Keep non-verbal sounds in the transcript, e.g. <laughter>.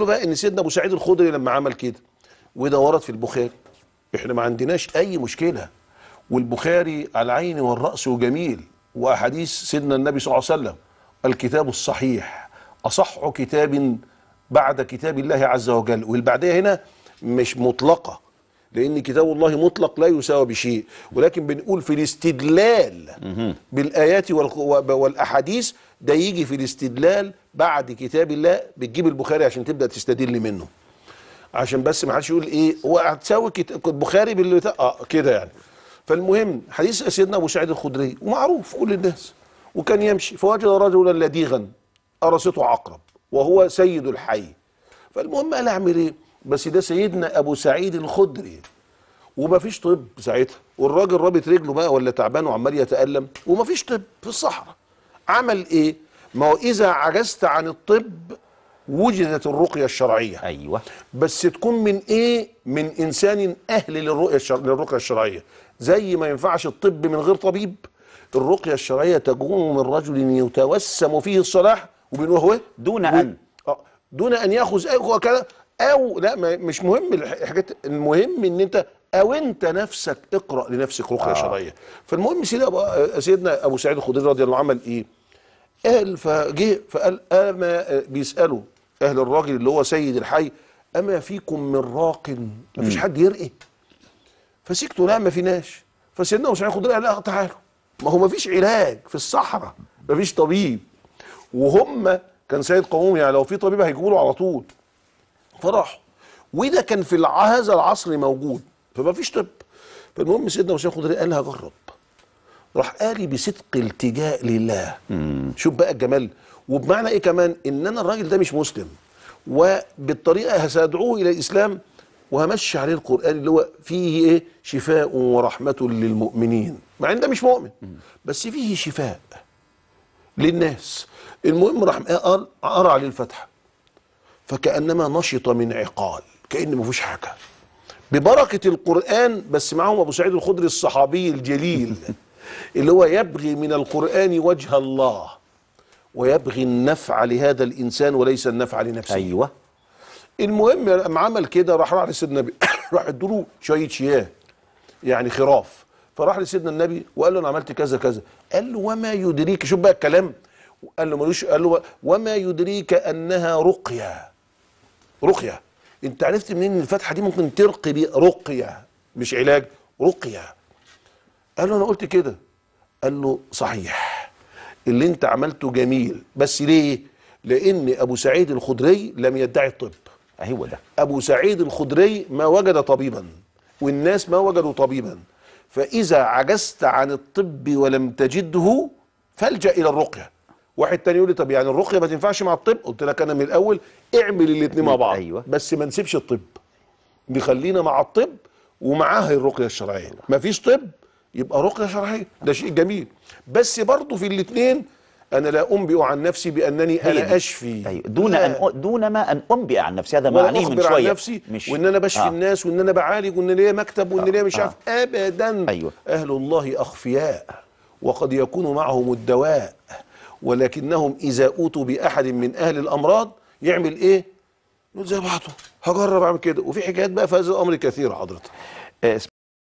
بقى ان سيدنا ابو سعيد الخدري لما عمل كده وده ورد في البخاري احنا ما عندناش اي مشكله والبخاري على العين والراس وجميل واحاديث سيدنا النبي صلى الله عليه وسلم الكتاب الصحيح اصح كتاب بعد كتاب الله عز وجل والبعديه هنا مش مطلقه لأن كتاب الله مطلق لا يساوى بشيء ولكن بنقول في الاستدلال بالآيات والأحاديث ده يجي في الاستدلال بعد كتاب الله بتجيب البخاري عشان تبدأ تستدل منه عشان بس ما حدش يقول ايه هو هتساوي البخاري باللي اه كده يعني فالمهم حديث سيدنا ابو سعيد الخدري ومعروف كل الناس وكان يمشي فوجد رجلا لديغا ارسته عقرب وهو سيد الحي فالمهم قال اعمل ايه بس ده سيدنا ابو سعيد الخدري ومفيش طب ساعتها والراجل رابط رجله بقى ولا تعبان وعمال يتالم ومفيش طب في الصحراء عمل ايه ما هو اذا عجزت عن الطب وجدت الرقيه الشرعيه ايوه بس تكون من ايه من انسان اهل للرقيه الشر... للرقيه الشرعيه زي ما ينفعش الطب من غير طبيب الرقيه الشرعيه تكون من رجل يتوسم فيه الصلاح ومن هو دون ان آه. دون ان ياخذ اي وكذا او لا مش مهم الحاجات المهم ان انت او انت نفسك اقرا لنفسك رقيه آه. شرعيه فالمهم سيدنا أبو آه، سيدنا ابو سعيد الخدري رضي الله عنه عمل ايه قال فجه فقال اما آه، بيسالوا اهل الراجل اللي هو سيد الحي اما فيكم من راق ما فيش حد يرقي فسكتوا لا ما فيناش فسيدنا ابو سعيد الخدري قال لا تعالوا ما هو ما فيش علاج في الصحراء ما فيش طبيب وهم كان سيد قوم يعني لو في طبيب هيجيبوا له على طول فراحوا وده كان في هذا العصر موجود فما فيش طب فالمهم سيدنا وسيم الخدري قال هجرب راح قالي بصدق التجاء لله مم. شوف بقى الجمال وبمعنى ايه كمان ان انا الراجل ده مش مسلم وبالطريقه هسادعوه الى الاسلام وهمشي عليه القران اللي هو فيه ايه شفاء ورحمه للمؤمنين مع ان ده مش مؤمن بس فيه شفاء للناس المهم راح قرع للفتحه فكانما نشط من عقال كان ما حاجه ببركة القرآن بس معاهم أبو سعيد الخدري الصحابي الجليل اللي هو يبغي من القرآن وجه الله ويبغي النفع لهذا الإنسان وليس النفع لنفسه أيوة المهم لما عمل كده راح راح لسيدنا النبي <coughs> راح ادوله شوية شياه يعني خراف فراح لسيدنا النبي وقال له أنا عملت كذا كذا قال له وما يدريك شوف بقى الكلام قال له ملوش قال له وما يدريك أنها رقية رقية انت عرفت منين ان الفتحه دي ممكن ترقي بيه رقيه مش علاج رقيه قال له انا قلت كده قال له صحيح اللي انت عملته جميل بس ليه لان ابو سعيد الخدري لم يدعي الطب ايوه ده ابو سعيد الخدري ما وجد طبيبا والناس ما وجدوا طبيبا فاذا عجزت عن الطب ولم تجده فالجا الى الرقيه واحد تاني يقول لي طب يعني الرقيه ما تنفعش مع الطب قلت لك انا من الاول اعمل الاثنين مع أيوة، بعض أيوة. بس ما نسيبش الطب نخلينا مع الطب ومعاها الرقيه الشرعيه ما فيش طب يبقى رقيه شرعيه ده شيء جميل بس برضه في الاثنين انا لا انبئ عن نفسي بانني انا اشفي أيوة. دون ان أ... دون ما ان انبئ عن نفسي هذا ما من شويه عن نفسي مش وان انا بشفي آه. الناس وان انا بعالج وان ليا مكتب وان آه. ليا مش آه. عارف آه. ابدا أيوة. اهل الله اخفياء وقد يكون معهم الدواء ولكنهم إذا أوتوا بأحد من أهل الأمراض يعمل إيه؟ يقول زي بعضه هجرب أعمل كده وفي حكايات بقى في هذا الأمر كثيرة حضرتك آه،